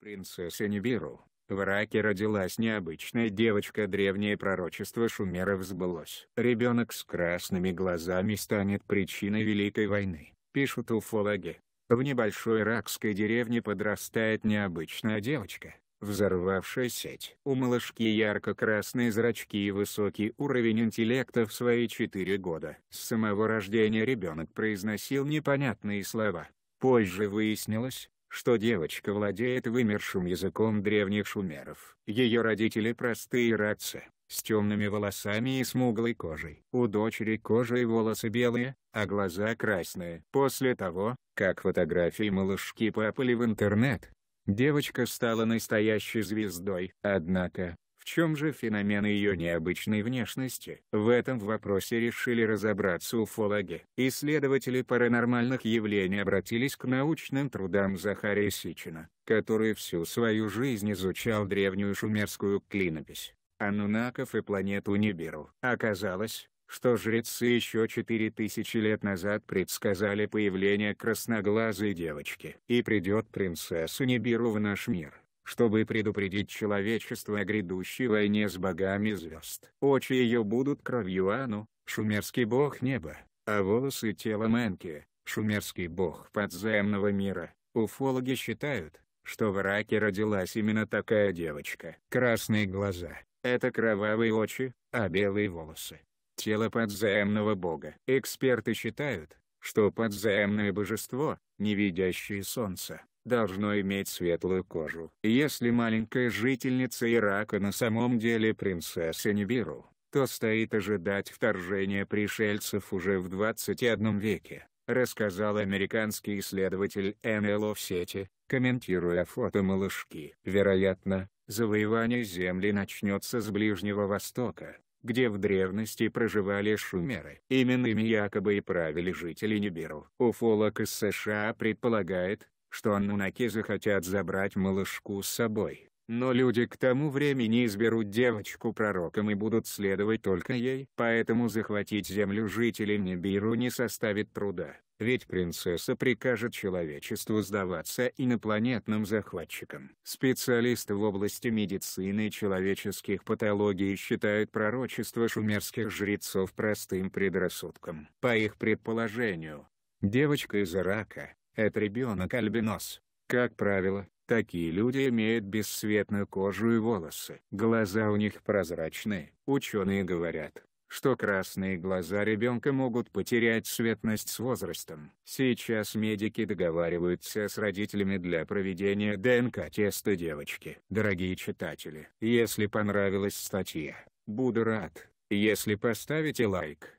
Принцесса Нибиру. В Ираке родилась необычная девочка, древнее пророчество шумеров сбылось. Ребенок с красными глазами станет причиной Великой войны, пишут уфологи. В небольшой иракской деревне подрастает необычная девочка, взорвавшая сеть. У малышки ярко-красные зрачки и высокий уровень интеллекта в свои четыре года. С самого рождения ребенок произносил непонятные слова. Позже выяснилось, что девочка владеет вымершим языком древних шумеров. Ее родители простые радцы, с темными волосами и смуглой кожей. У дочери кожа и волосы белые, а глаза красные. После того, как фотографии малышки попали в интернет, девочка стала настоящей звездой. Однако, чем же феномен ее необычной внешности? В этом вопросе решили разобраться уфологи. Исследователи паранормальных явлений обратились к научным трудам Захария Сичина, который всю свою жизнь изучал древнюю шумерскую клинопись, анунаков и планету Нибиру. Оказалось, что жрецы еще 4000 лет назад предсказали появление красноглазой девочки. И придет принцесса Нибиру в наш мир чтобы предупредить человечество о грядущей войне с богами звезд. Очи ее будут кровью Ану, шумерский бог неба, а волосы тела Менки, шумерский бог подземного мира. Уфологи считают, что в Ираке родилась именно такая девочка. Красные глаза – это кровавые очи, а белые волосы – тело подземного бога. Эксперты считают, что подземное божество, не видящее солнца, должно иметь светлую кожу. Если маленькая жительница Ирака на самом деле принцесса Нибиру, то стоит ожидать вторжения пришельцев уже в 21 веке, рассказал американский исследователь НЛО в сети, комментируя фото малышки. Вероятно, завоевание Земли начнется с Ближнего Востока, где в древности проживали шумеры. Именно ими якобы и правили жители Нибиру. Уфолог из США предполагает, что анунаки захотят забрать малышку с собой. Но люди к тому времени изберут девочку пророком и будут следовать только ей. Поэтому захватить землю жителей Небиру не составит труда, ведь принцесса прикажет человечеству сдаваться инопланетным захватчикам. Специалисты в области медицины и человеческих патологий считают пророчество шумерских жрецов простым предрассудком. По их предположению, Девочка из Ирака, это ребенок альбинос. Как правило, такие люди имеют бесцветную кожу и волосы. Глаза у них прозрачные. Ученые говорят, что красные глаза ребенка могут потерять цветность с возрастом. Сейчас медики договариваются с родителями для проведения ДНК-теста девочки. Дорогие читатели, если понравилась статья, буду рад, если поставите лайк.